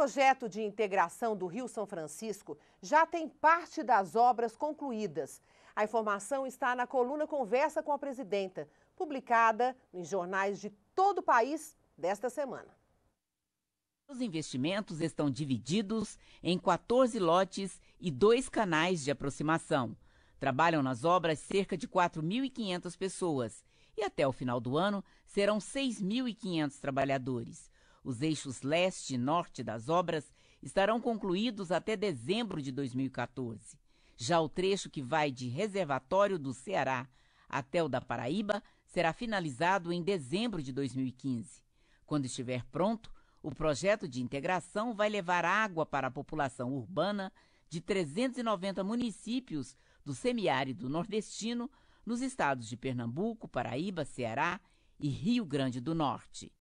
projeto de integração do Rio São Francisco já tem parte das obras concluídas. A informação está na coluna Conversa com a Presidenta, publicada em jornais de todo o país desta semana. Os investimentos estão divididos em 14 lotes e dois canais de aproximação. Trabalham nas obras cerca de 4.500 pessoas e até o final do ano serão 6.500 trabalhadores. Os eixos leste e norte das obras estarão concluídos até dezembro de 2014. Já o trecho que vai de Reservatório do Ceará até o da Paraíba será finalizado em dezembro de 2015. Quando estiver pronto, o projeto de integração vai levar água para a população urbana de 390 municípios do semiárido nordestino nos estados de Pernambuco, Paraíba, Ceará e Rio Grande do Norte.